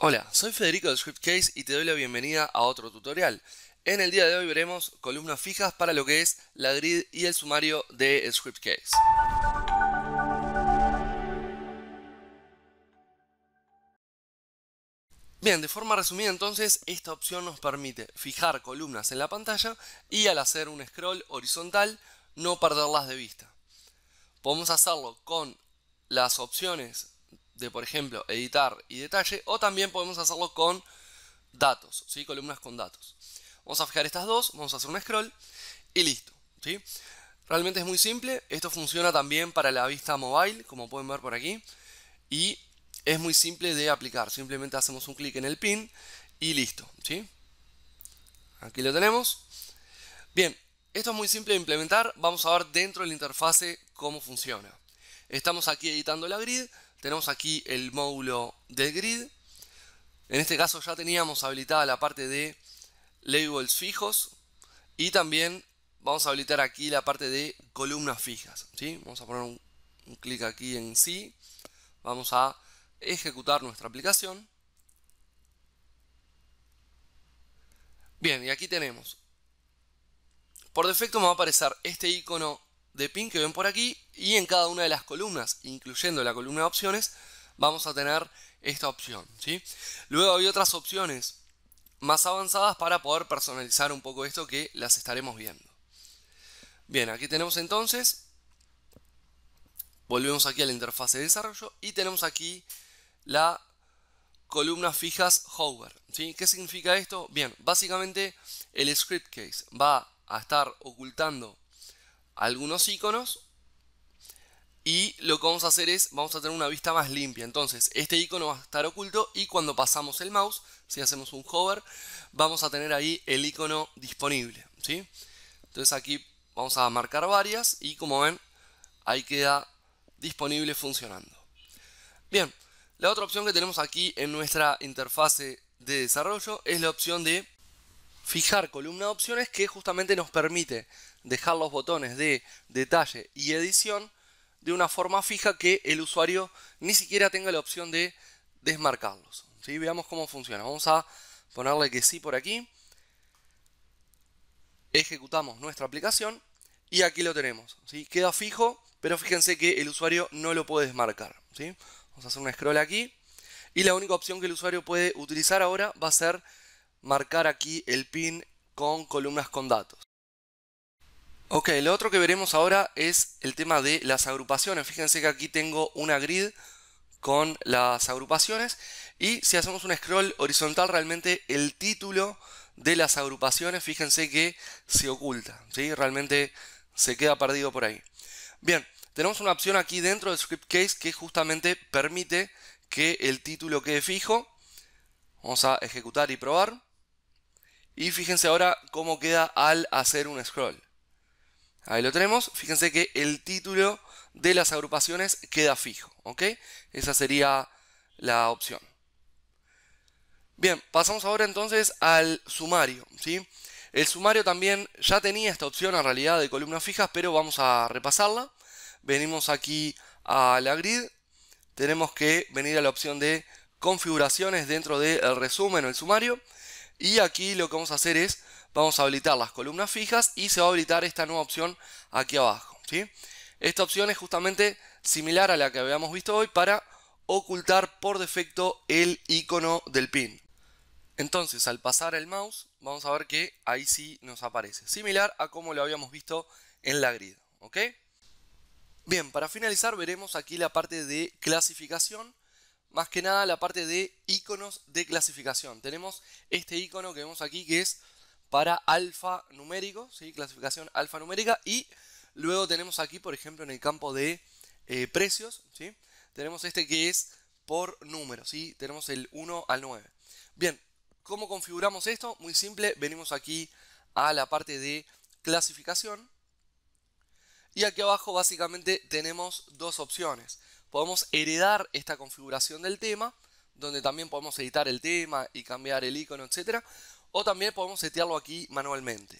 Hola, soy Federico de Scriptcase y te doy la bienvenida a otro tutorial. En el día de hoy veremos columnas fijas para lo que es la grid y el sumario de Scriptcase. Bien, de forma resumida entonces, esta opción nos permite fijar columnas en la pantalla y al hacer un scroll horizontal no perderlas de vista. Podemos hacerlo con las opciones de, por ejemplo, editar y detalle, o también podemos hacerlo con datos, ¿sí? columnas con datos. Vamos a fijar estas dos, vamos a hacer un scroll y listo. ¿sí? Realmente es muy simple, esto funciona también para la vista mobile, como pueden ver por aquí, y es muy simple de aplicar, simplemente hacemos un clic en el pin y listo. ¿sí? Aquí lo tenemos. Bien, esto es muy simple de implementar, vamos a ver dentro de la interfase cómo funciona. Estamos aquí editando la grid, tenemos aquí el módulo del grid. En este caso ya teníamos habilitada la parte de labels fijos y también vamos a habilitar aquí la parte de columnas fijas. ¿sí? Vamos a poner un, un clic aquí en sí. Vamos a ejecutar nuestra aplicación. Bien, y aquí tenemos. Por defecto me va a aparecer este icono de pin que ven por aquí y en cada una de las columnas, incluyendo la columna de opciones, vamos a tener esta opción. ¿sí? Luego hay otras opciones más avanzadas para poder personalizar un poco esto que las estaremos viendo. Bien, aquí tenemos entonces, volvemos aquí a la interfaz de desarrollo y tenemos aquí la columna fijas hover. ¿sí? ¿Qué significa esto? Bien, básicamente el script case va a estar ocultando algunos iconos y lo que vamos a hacer es, vamos a tener una vista más limpia. Entonces, este icono va a estar oculto y cuando pasamos el mouse, si hacemos un hover, vamos a tener ahí el icono disponible. ¿sí? Entonces aquí vamos a marcar varias y como ven, ahí queda disponible funcionando. Bien, la otra opción que tenemos aquí en nuestra interfase de desarrollo es la opción de fijar columna de opciones que justamente nos permite dejar los botones de detalle y edición de una forma fija que el usuario ni siquiera tenga la opción de desmarcarlos. ¿sí? Veamos cómo funciona. Vamos a ponerle que sí por aquí. Ejecutamos nuestra aplicación y aquí lo tenemos. ¿sí? Queda fijo, pero fíjense que el usuario no lo puede desmarcar. ¿sí? Vamos a hacer un scroll aquí. Y la única opción que el usuario puede utilizar ahora va a ser marcar aquí el pin con columnas con datos. Ok, lo otro que veremos ahora es el tema de las agrupaciones. Fíjense que aquí tengo una grid con las agrupaciones y si hacemos un scroll horizontal realmente el título de las agrupaciones fíjense que se oculta, ¿sí? realmente se queda perdido por ahí. Bien, tenemos una opción aquí dentro del script case que justamente permite que el título quede fijo. Vamos a ejecutar y probar. Y fíjense ahora cómo queda al hacer un scroll. Ahí lo tenemos. Fíjense que el título de las agrupaciones queda fijo. ¿Ok? Esa sería la opción. Bien, pasamos ahora entonces al sumario. ¿sí? El sumario también ya tenía esta opción en realidad de columnas fijas, pero vamos a repasarla. Venimos aquí a la grid. Tenemos que venir a la opción de configuraciones dentro del resumen o el sumario. Y aquí lo que vamos a hacer es, vamos a habilitar las columnas fijas y se va a habilitar esta nueva opción aquí abajo. ¿sí? Esta opción es justamente similar a la que habíamos visto hoy para ocultar por defecto el icono del pin. Entonces, al pasar el mouse, vamos a ver que ahí sí nos aparece. Similar a como lo habíamos visto en la grilla. ¿ok? Bien, para finalizar veremos aquí la parte de clasificación más que nada la parte de iconos de clasificación. Tenemos este icono que vemos aquí que es para alfanumérico, ¿sí? clasificación alfanumérica. Y luego tenemos aquí, por ejemplo, en el campo de eh, precios, ¿sí? tenemos este que es por número, ¿sí? tenemos el 1 al 9. Bien, ¿cómo configuramos esto? Muy simple, venimos aquí a la parte de clasificación. Y aquí abajo básicamente tenemos dos opciones podemos heredar esta configuración del tema, donde también podemos editar el tema y cambiar el icono, etcétera, O también podemos setearlo aquí manualmente.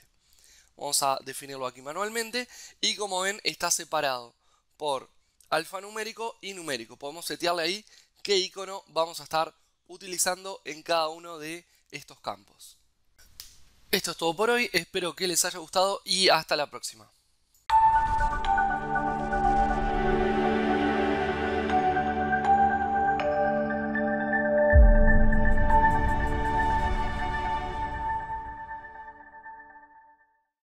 Vamos a definirlo aquí manualmente y como ven está separado por alfanumérico y numérico. Podemos setearle ahí qué icono vamos a estar utilizando en cada uno de estos campos. Esto es todo por hoy, espero que les haya gustado y hasta la próxima.